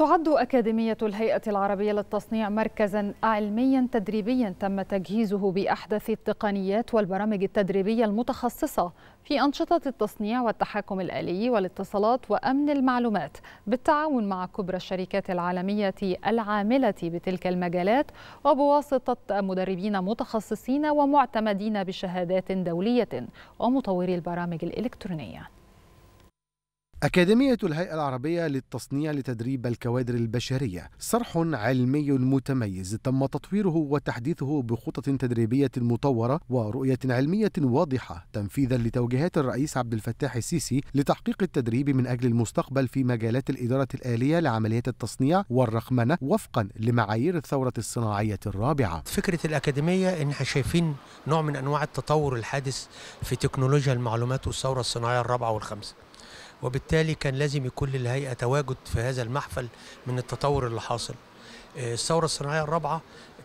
تعد أكاديمية الهيئة العربية للتصنيع مركزا علميا تدريبيا تم تجهيزه بأحدث التقنيات والبرامج التدريبية المتخصصة في أنشطة التصنيع والتحكم الآلي والاتصالات وأمن المعلومات بالتعاون مع كبرى الشركات العالمية العاملة بتلك المجالات وبواسطة مدربين متخصصين ومعتمدين بشهادات دولية ومطوري البرامج الإلكترونية أكاديمية الهيئة العربية للتصنيع لتدريب الكوادر البشرية صرح علمي متميز تم تطويره وتحديثه بخطط تدريبية مطورة ورؤية علمية واضحة تنفيذا لتوجيهات الرئيس عبد الفتاح السيسي لتحقيق التدريب من أجل المستقبل في مجالات الإدارة الآلية لعمليات التصنيع والرقمنة وفقا لمعايير الثورة الصناعية الرابعة فكرة الأكاديمية إن شايفين نوع من أنواع التطور الحادث في تكنولوجيا المعلومات والثورة الصناعية الرابعة والخامسة وبالتالي كان لازم يكون للهيئة تواجد في هذا المحفل من التطور اللي حاصل آه، الثورة الصناعية الرابعة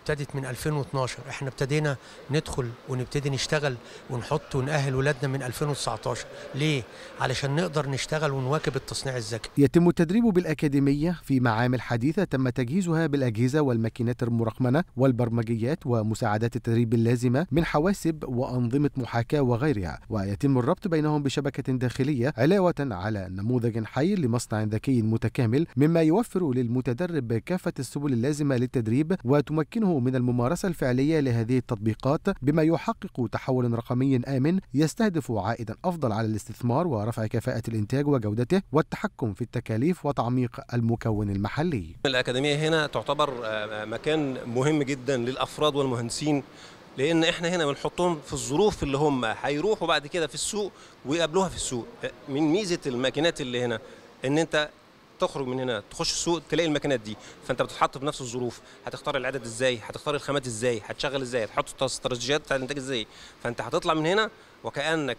ابتدت من 2012 احنا ابتدينا ندخل ونبتدي نشتغل ونحط ونأهل ولادنا من 2019 ليه؟ علشان نقدر نشتغل ونواكب التصنيع الذكي يتم التدريب بالأكاديمية في معامل حديثة تم تجهيزها بالأجهزة والماكينات المرقمنة والبرمجيات ومساعدات التدريب اللازمة من حواسب وأنظمة محاكاة وغيرها ويتم الربط بينهم بشبكة داخلية علاوة على نموذج حي لمصنع ذكي متكامل مما يوفر للمتدرب كافة السبل اللازمة للتدريب وتمكنه من الممارسة الفعلية لهذه التطبيقات بما يحقق تحول رقمي آمن يستهدف عائدا أفضل على الاستثمار ورفع كفاءة الإنتاج وجودته والتحكم في التكاليف وتعميق المكون المحلي الأكاديمية هنا تعتبر آه، آه، مكان مهم جدا للأفراد والمهندسين لان احنا هنا بنحطهم في الظروف اللي هم هيروحوا بعد كده في السوق ويقابلوها في السوق آه، من ميزه الماكينات اللي هنا ان انت تخرج من هنا تخش السوق تلاقي الماكينات دي فانت بتتحط في نفس الظروف هتختار العدد ازاي هتختار الخامات ازاي هتشغل ازاي هتحط استراتيجيات بتاع الانتاج ازاي فانت هتطلع من هنا وكانك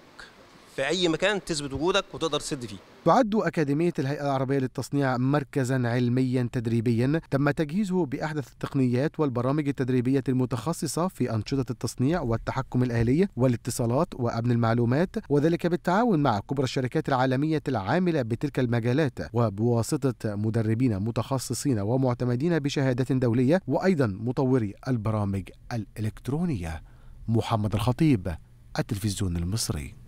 في اي مكان تثبت وجودك وتقدر تسد فيه تعد أكاديمية الهيئة العربية للتصنيع مركزا علميا تدريبيا تم تجهيزه بأحدث التقنيات والبرامج التدريبية المتخصصة في أنشطة التصنيع والتحكم الآلي والاتصالات وأمن المعلومات وذلك بالتعاون مع كبرى الشركات العالمية العاملة بتلك المجالات وبواسطة مدربين متخصصين ومعتمدين بشهادات دولية وأيضا مطوري البرامج الإلكترونية محمد الخطيب التلفزيون المصري